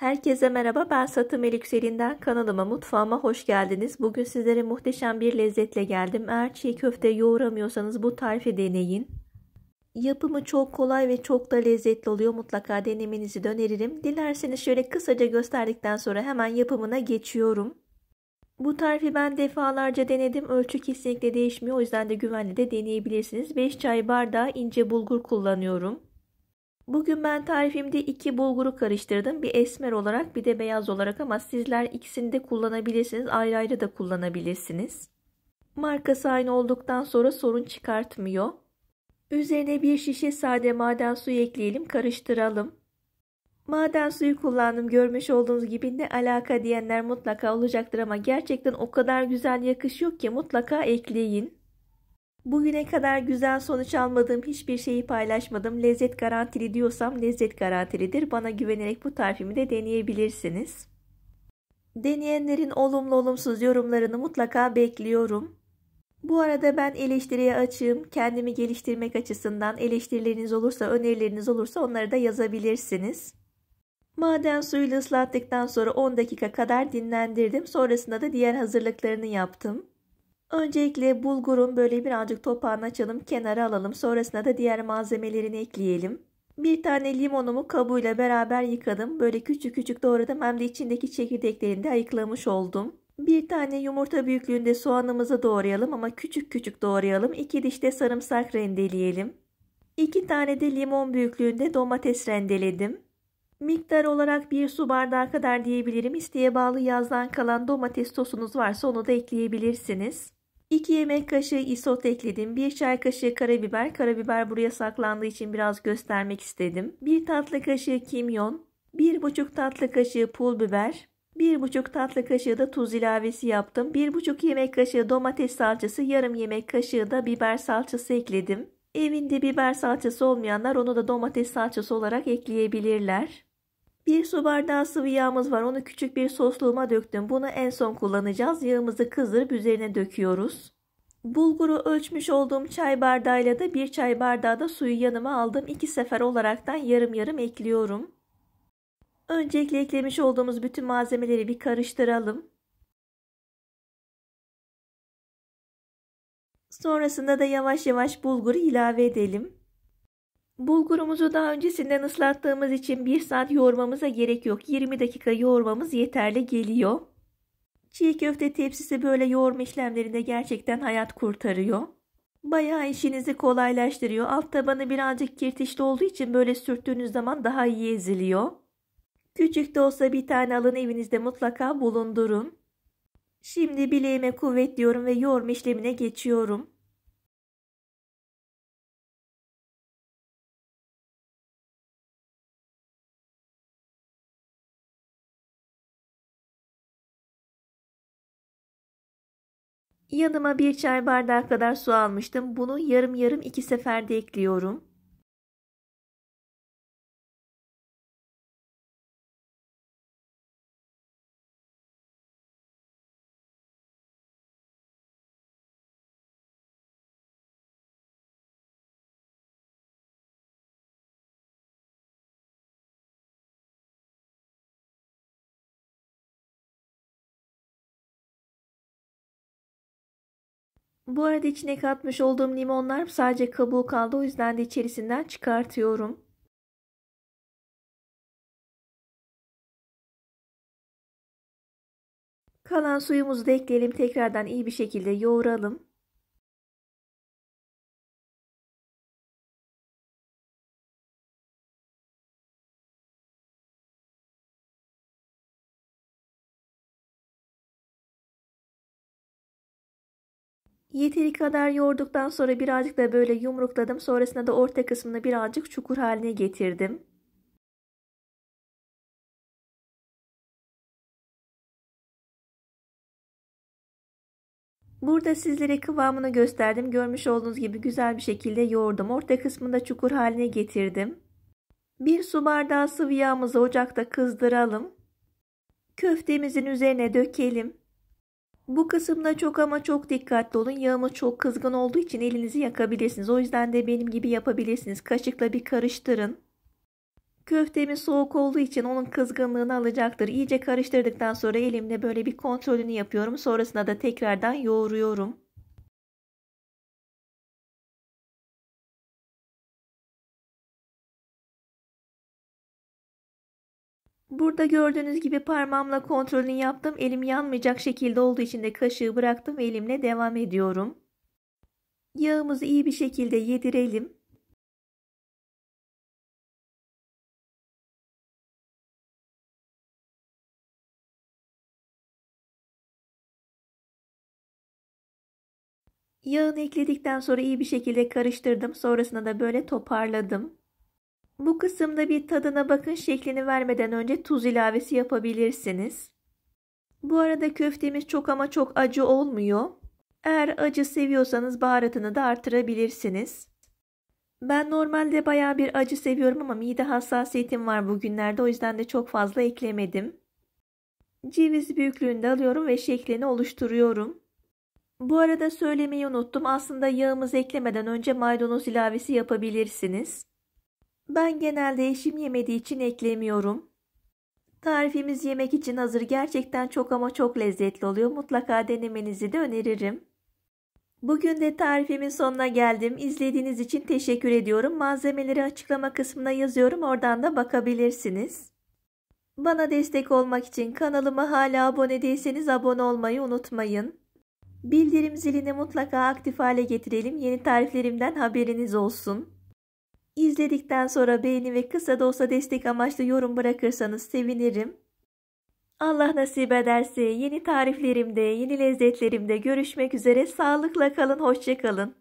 Herkese merhaba ben Satı Melik Elikselinden kanalıma mutfağıma hoş geldiniz. Bugün sizlere muhteşem bir lezzetle geldim. Eğer çiğ köfte yoğuramıyorsanız bu tarifi deneyin. Yapımı çok kolay ve çok da lezzetli oluyor. Mutlaka denemenizi de öneririm. Dilerseniz şöyle kısaca gösterdikten sonra hemen yapımına geçiyorum. Bu tarifi ben defalarca denedim. Ölçü kesinlikle değişmiyor. O yüzden de güvenli de deneyebilirsiniz. 5 çay bardağı ince bulgur kullanıyorum. Bugün ben tarifimde iki bulguru karıştırdım. Bir esmer olarak bir de beyaz olarak ama sizler ikisini de kullanabilirsiniz. Ayrı ayrı da kullanabilirsiniz. Markası aynı olduktan sonra sorun çıkartmıyor. Üzerine bir şişe sade maden suyu ekleyelim karıştıralım. Maden suyu kullandım görmüş olduğunuz gibi ne alaka diyenler mutlaka olacaktır ama gerçekten o kadar güzel yakışıyor ki mutlaka ekleyin. Bugüne kadar güzel sonuç almadığım hiçbir şeyi paylaşmadım. Lezzet garantili diyorsam lezzet garantilidir. Bana güvenerek bu tarifimi de deneyebilirsiniz. Deneyenlerin olumlu olumsuz yorumlarını mutlaka bekliyorum. Bu arada ben eleştiriye açığım. Kendimi geliştirmek açısından eleştirileriniz olursa, önerileriniz olursa onları da yazabilirsiniz. Maden suyuyla ıslattıktan sonra 10 dakika kadar dinlendirdim. Sonrasında da diğer hazırlıklarını yaptım. Öncelikle bulgurun böyle birazcık topağını açalım, kenara alalım. Sonrasında da diğer malzemelerini ekleyelim. Bir tane limonumu kabuğuyla beraber yıkadım. Böyle küçük küçük doğradım hem de içindeki çekirdeklerini de ayıklamış oldum. Bir tane yumurta büyüklüğünde soğanımızı doğrayalım ama küçük küçük doğrayalım. İki diş de sarımsak rendeleyelim. İki tane de limon büyüklüğünde domates rendeledim. Miktar olarak bir su bardağı kadar diyebilirim. İsteğe bağlı yazdan kalan domates sosunuz varsa onu da ekleyebilirsiniz. 2 yemek kaşığı isot ekledim. 1 çay kaşığı karabiber. Karabiber buraya saklandığı için biraz göstermek istedim. 1 tatlı kaşığı kimyon. 1,5 tatlı kaşığı pul biber. 1,5 tatlı kaşığı da tuz ilavesi yaptım. 1,5 yemek kaşığı domates salçası, yarım yemek kaşığı da biber salçası ekledim. Evinde biber salçası olmayanlar onu da domates salçası olarak ekleyebilirler. Bir su bardağı sıvı yağımız var. Onu küçük bir sosluğuma döktüm. Bunu en son kullanacağız. Yağımızı kızdırıp üzerine döküyoruz. Bulguru ölçmüş olduğum çay bardağıyla da bir çay bardağı da suyu yanıma aldım. İki sefer olaraktan yarım yarım ekliyorum. Öncelikle eklemiş olduğumuz bütün malzemeleri bir karıştıralım. Sonrasında da yavaş yavaş bulguru ilave edelim. Bulgurumuzu daha öncesinden ıslattığımız için bir saat yoğurmamıza gerek yok. 20 dakika yoğurmamız yeterli geliyor. Çiğ köfte tepsisi böyle yoğurma işlemlerinde gerçekten hayat kurtarıyor. Bayağı işinizi kolaylaştırıyor. Alt tabanı birazcık kirtişli olduğu için böyle sürttüğünüz zaman daha iyi eziliyor. Küçük de olsa bir tane alın evinizde mutlaka bulundurun. Şimdi bileğime kuvvet diyorum ve yoğurma işlemine geçiyorum. Yanıma bir çay bardağı kadar su almıştım. Bunu yarım yarım iki seferde ekliyorum. Bu arada içine katmış olduğum limonlar sadece kabuğu kaldı. O yüzden de içerisinden çıkartıyorum. Kalan suyumuzu da ekleyelim. Tekrardan iyi bir şekilde yoğuralım. Yeteri kadar yoğurduktan sonra birazcık da böyle yumrukladım. Sonrasında da orta kısmını birazcık çukur haline getirdim. Burada sizlere kıvamını gösterdim. Görmüş olduğunuz gibi güzel bir şekilde yoğurdum. Orta kısmını da çukur haline getirdim. Bir su bardağı sıvı yağımızı ocakta kızdıralım. Köftemizin üzerine dökelim. Bu kısımda çok ama çok dikkatli olun. Yağımız çok kızgın olduğu için elinizi yakabilirsiniz. O yüzden de benim gibi yapabilirsiniz. Kaşıkla bir karıştırın. Köftemiz soğuk olduğu için onun kızgınlığını alacaktır. İyice karıştırdıktan sonra elimle böyle bir kontrolünü yapıyorum. Sonrasında da tekrardan yoğuruyorum. Burada gördüğünüz gibi parmağımla kontrolünü yaptım. Elim yanmayacak şekilde olduğu için de kaşığı bıraktım ve elimle devam ediyorum. Yağımızı iyi bir şekilde yedirelim. Yağını ekledikten sonra iyi bir şekilde karıştırdım. Sonrasında da böyle toparladım. Bu kısımda bir tadına bakın şeklini vermeden önce tuz ilavesi yapabilirsiniz. Bu arada köftemiz çok ama çok acı olmuyor. Eğer acı seviyorsanız baharatını da artırabilirsiniz. Ben normalde baya bir acı seviyorum ama mide hassasiyetim var bugünlerde o yüzden de çok fazla eklemedim. Ceviz büyüklüğünde alıyorum ve şeklini oluşturuyorum. Bu arada söylemeyi unuttum aslında yağımızı eklemeden önce maydanoz ilavesi yapabilirsiniz. Ben genelde eşim yemediği için eklemiyorum. Tarifimiz yemek için hazır gerçekten çok ama çok lezzetli oluyor. Mutlaka denemenizi de öneririm. Bugün de tarifimin sonuna geldim. İzlediğiniz için teşekkür ediyorum. Malzemeleri açıklama kısmına yazıyorum. Oradan da bakabilirsiniz. Bana destek olmak için kanalıma hala abone değilseniz abone olmayı unutmayın. Bildirim zilini mutlaka aktif hale getirelim. Yeni tariflerimden haberiniz olsun. İzledikten sonra beğeni ve kısa da olsa destek amaçlı yorum bırakırsanız sevinirim. Allah nasip ederse yeni tariflerimde, yeni lezzetlerimde görüşmek üzere. Sağlıkla kalın, hoşçakalın.